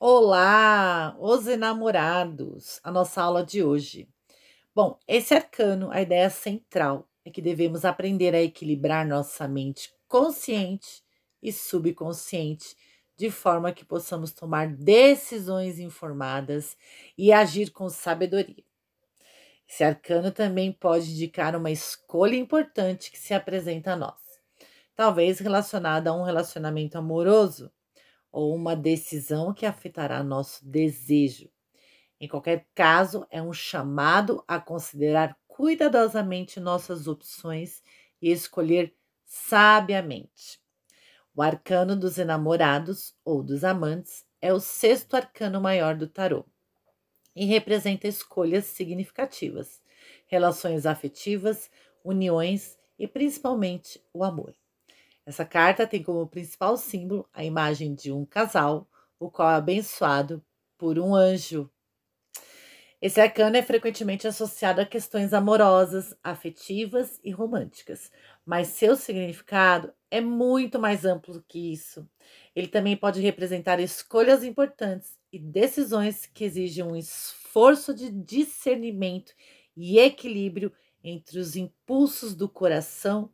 Olá, os enamorados, a nossa aula de hoje. Bom, esse arcano, a ideia central é que devemos aprender a equilibrar nossa mente consciente e subconsciente de forma que possamos tomar decisões informadas e agir com sabedoria. Esse arcano também pode indicar uma escolha importante que se apresenta a nós, talvez relacionada a um relacionamento amoroso ou uma decisão que afetará nosso desejo. Em qualquer caso, é um chamado a considerar cuidadosamente nossas opções e escolher sabiamente. O arcano dos enamorados ou dos amantes é o sexto arcano maior do tarô e representa escolhas significativas, relações afetivas, uniões e principalmente o amor. Essa carta tem como principal símbolo a imagem de um casal, o qual é abençoado por um anjo. Esse arcano é frequentemente associado a questões amorosas, afetivas e românticas, mas seu significado é muito mais amplo que isso. Ele também pode representar escolhas importantes e decisões que exigem um esforço de discernimento e equilíbrio entre os impulsos do coração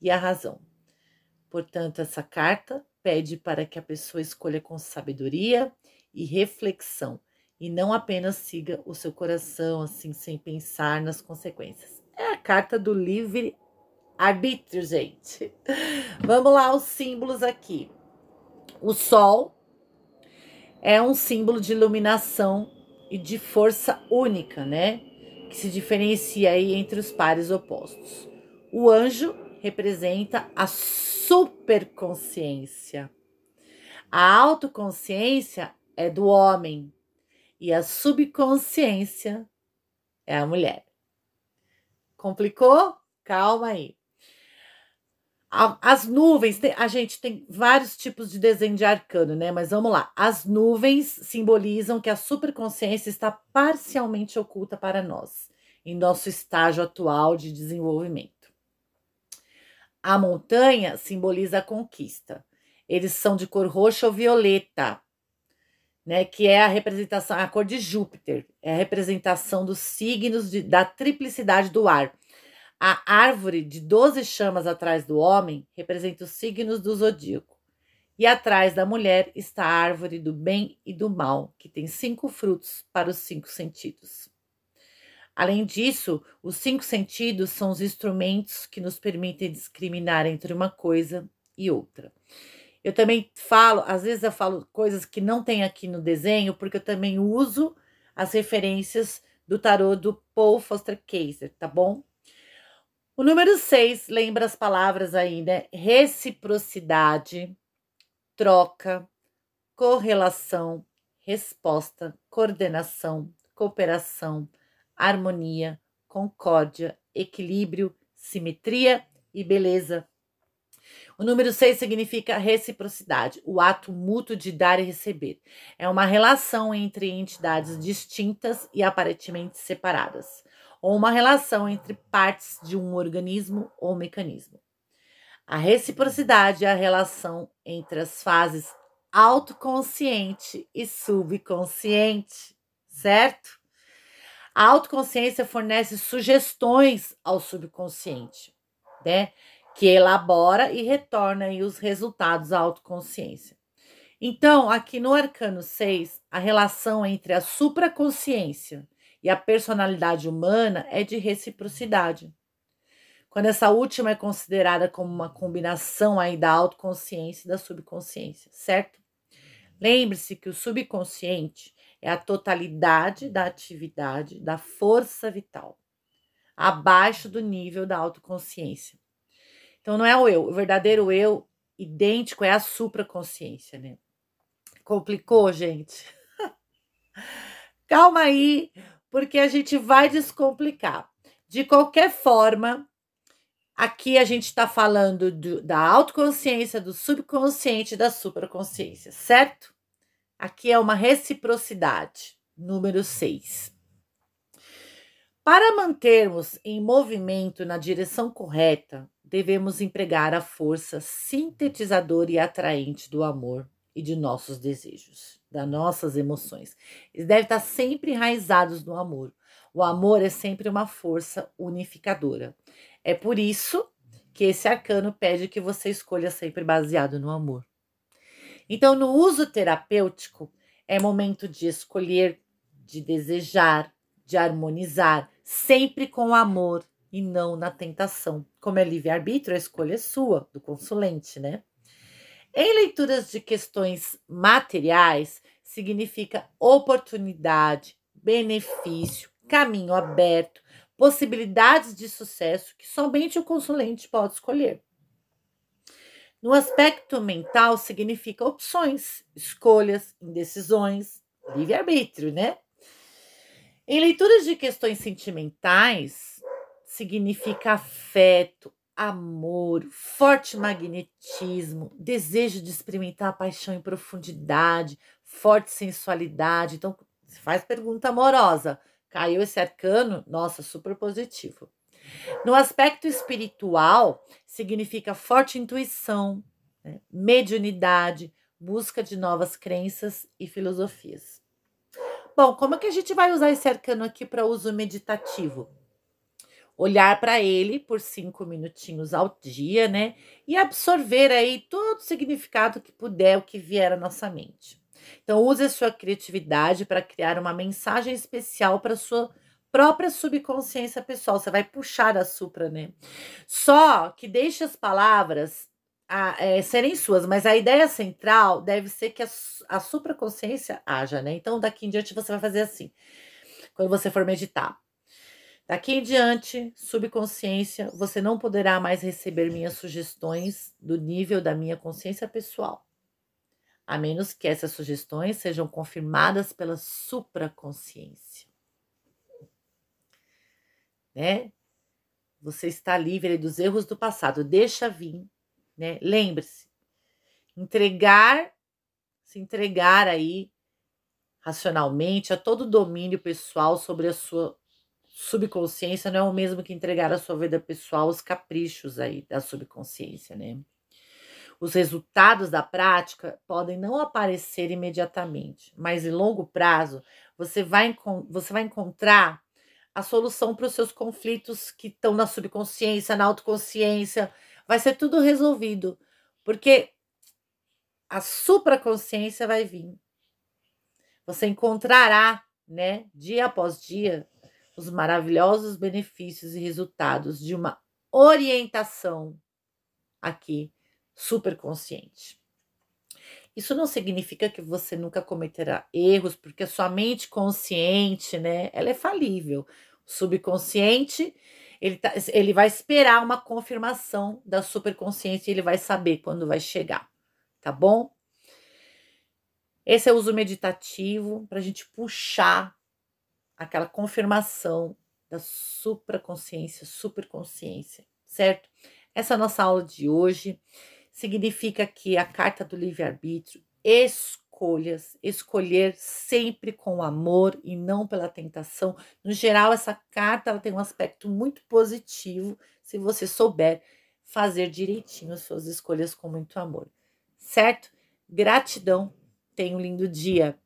e a razão. Portanto, essa carta pede para que a pessoa escolha com sabedoria e reflexão e não apenas siga o seu coração assim sem pensar nas consequências. É a carta do livre arbítrio, gente. Vamos lá os símbolos aqui. O sol é um símbolo de iluminação e de força única, né? Que se diferencia aí entre os pares opostos. O anjo representa a superconsciência. A autoconsciência é do homem e a subconsciência é a mulher. Complicou? Calma aí. As nuvens, a gente tem vários tipos de desenho de arcano, né? Mas vamos lá. As nuvens simbolizam que a superconsciência está parcialmente oculta para nós, em nosso estágio atual de desenvolvimento. A montanha simboliza a conquista. Eles são de cor roxa ou violeta, né, que é a representação, a cor de Júpiter, é a representação dos signos de, da triplicidade do ar. A árvore de 12 chamas atrás do homem representa os signos do zodíaco. E atrás da mulher está a árvore do bem e do mal, que tem cinco frutos para os cinco sentidos. Além disso, os cinco sentidos são os instrumentos que nos permitem discriminar entre uma coisa e outra. Eu também falo, às vezes eu falo coisas que não tem aqui no desenho, porque eu também uso as referências do tarô do Paul Foster Kaiser, tá bom? O número 6 lembra as palavras aí, né? Reciprocidade, troca, correlação, resposta, coordenação, cooperação, harmonia, concórdia, equilíbrio, simetria e beleza. O número 6 significa reciprocidade, o ato mútuo de dar e receber. É uma relação entre entidades distintas e aparentemente separadas, ou uma relação entre partes de um organismo ou mecanismo. A reciprocidade é a relação entre as fases autoconsciente e subconsciente, certo? A autoconsciência fornece sugestões ao subconsciente, né? Que elabora e retorna aí os resultados à autoconsciência. Então, aqui no arcano 6, a relação entre a supraconsciência e a personalidade humana é de reciprocidade. Quando essa última é considerada como uma combinação aí da autoconsciência e da subconsciência, certo? Lembre-se que o subconsciente é a totalidade da atividade da força vital, abaixo do nível da autoconsciência. Então não é o eu, o verdadeiro eu idêntico é a supraconsciência, né? Complicou, gente? Calma aí, porque a gente vai descomplicar. De qualquer forma, aqui a gente está falando do, da autoconsciência, do subconsciente e da supraconsciência, certo? Aqui é uma reciprocidade, número 6. Para mantermos em movimento na direção correta, devemos empregar a força sintetizadora e atraente do amor e de nossos desejos, das nossas emoções. Eles devem estar sempre enraizados no amor. O amor é sempre uma força unificadora. É por isso que esse arcano pede que você escolha sempre baseado no amor. Então, no uso terapêutico, é momento de escolher, de desejar, de harmonizar, sempre com amor e não na tentação. Como é livre-arbítrio, a escolha é sua, do consulente, né? Em leituras de questões materiais, significa oportunidade, benefício, caminho aberto, possibilidades de sucesso que somente o consulente pode escolher. No aspecto mental, significa opções, escolhas, indecisões, livre-arbítrio, né? Em leituras de questões sentimentais, significa afeto, amor, forte magnetismo, desejo de experimentar paixão em profundidade, forte sensualidade. Então, se faz pergunta amorosa. Caiu esse arcano, nossa, super positivo. No aspecto espiritual, significa forte intuição, né? mediunidade, busca de novas crenças e filosofias. Bom, como é que a gente vai usar esse arcano aqui para uso meditativo? Olhar para ele por cinco minutinhos ao dia, né? E absorver aí todo o significado que puder, o que vier à nossa mente. Então, use a sua criatividade para criar uma mensagem especial para sua própria subconsciência pessoal, você vai puxar a supra, né? Só que deixe as palavras a, é, serem suas, mas a ideia central deve ser que a, a supraconsciência haja, né? Então, daqui em diante, você vai fazer assim, quando você for meditar. Daqui em diante, subconsciência, você não poderá mais receber minhas sugestões do nível da minha consciência pessoal, a menos que essas sugestões sejam confirmadas pela supraconsciência né? Você está livre dos erros do passado, deixa vir, né? Lembre-se, entregar, se entregar aí racionalmente a todo domínio pessoal sobre a sua subconsciência não é o mesmo que entregar a sua vida pessoal aos caprichos aí da subconsciência, né? Os resultados da prática podem não aparecer imediatamente, mas em longo prazo você vai, você vai encontrar a solução para os seus conflitos que estão na subconsciência, na autoconsciência. Vai ser tudo resolvido, porque a supraconsciência vai vir. Você encontrará, né, dia após dia, os maravilhosos benefícios e resultados de uma orientação aqui superconsciente. Isso não significa que você nunca cometerá erros, porque a sua mente consciente, né, ela é falível. O subconsciente, ele, tá, ele vai esperar uma confirmação da superconsciente, ele vai saber quando vai chegar, tá bom? Esse é o uso meditativo para a gente puxar aquela confirmação da supraconsciência, superconsciência, certo? Essa é a nossa aula de hoje significa que a carta do livre-arbítrio, escolhas, escolher sempre com amor e não pela tentação. No geral, essa carta ela tem um aspecto muito positivo se você souber fazer direitinho as suas escolhas com muito amor, certo? Gratidão, tenha um lindo dia.